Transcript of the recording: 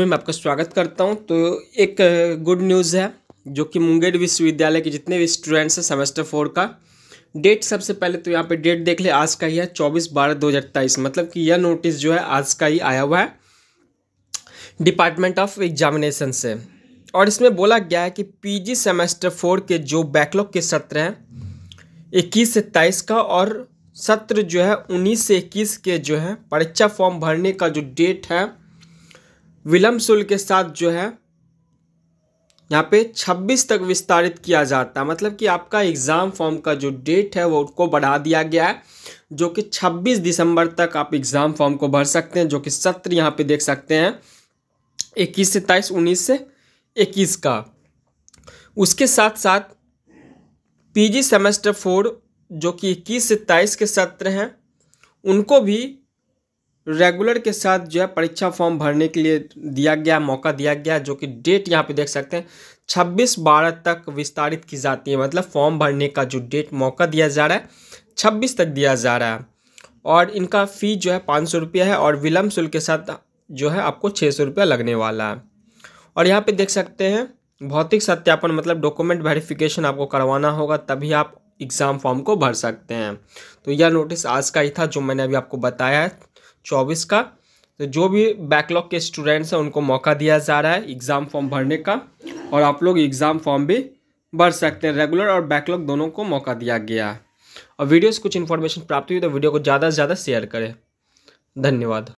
मैं आपका स्वागत करता हूं तो एक गुड न्यूज़ है जो कि मुंगेर विश्वविद्यालय के जितने भी स्टूडेंट्स हैं सेमेस्टर फोर का डेट सबसे पहले तो यहाँ पे डेट देख ले आज का ही है चौबीस बारह दो हज़ार तेईस मतलब कि यह नोटिस जो है आज का ही आया हुआ है डिपार्टमेंट ऑफ एग्जामिनेशन से और इसमें बोला गया है कि पी सेमेस्टर फोर के जो बैकलॉग के सत्र हैं इक्कीस से तेईस का और सत्र जो है उन्नीस से इक्कीस के जो है परीक्षा फॉर्म भरने का जो डेट है विलम्ब शुल्क के साथ जो है यहाँ पे 26 तक विस्तारित किया जाता है मतलब कि आपका एग्ज़ाम फॉर्म का जो डेट है वो उसको बढ़ा दिया गया है जो कि 26 दिसंबर तक आप एग्ज़ाम फॉर्म को भर सकते हैं जो कि सत्र यहाँ पे देख सकते हैं इक्कीस से तेईस उन्नीस से इक्कीस का उसके साथ साथ पीजी सेमेस्टर फोर जो कि इक्कीस से तेईस के सत्र हैं उनको भी रेगुलर के साथ जो है परीक्षा फॉर्म भरने के लिए दिया गया मौका दिया गया जो कि डेट यहाँ पे देख सकते हैं 26 बारह तक विस्तारित की जाती है मतलब फॉर्म भरने का जो डेट मौका दिया जा रहा है 26 तक दिया जा रहा है और इनका फ़ी जो है पाँच सौ रुपया है और विलम्ब शुल्क के साथ जो है आपको छः सौ रुपया लगने वाला है और यहाँ पे देख सकते हैं भौतिक सत्यापन मतलब डॉक्यूमेंट वेरिफिकेशन आपको करवाना होगा तभी आप एग्ज़ाम फॉर्म को भर सकते हैं तो यह नोटिस आज का ही था जो मैंने अभी आपको बताया है चौबीस का तो जो भी बैकलॉग के स्टूडेंट्स हैं उनको मौका दिया जा रहा है एग्ज़ाम फॉर्म भरने का और आप लोग एग्ज़ाम फॉर्म भी भर सकते हैं रेगुलर और बैकलॉग दोनों को मौका दिया गया है और वीडियो से कुछ इन्फॉर्मेशन प्राप्त हुई तो वीडियो को ज़्यादा से ज़्यादा शेयर करें धन्यवाद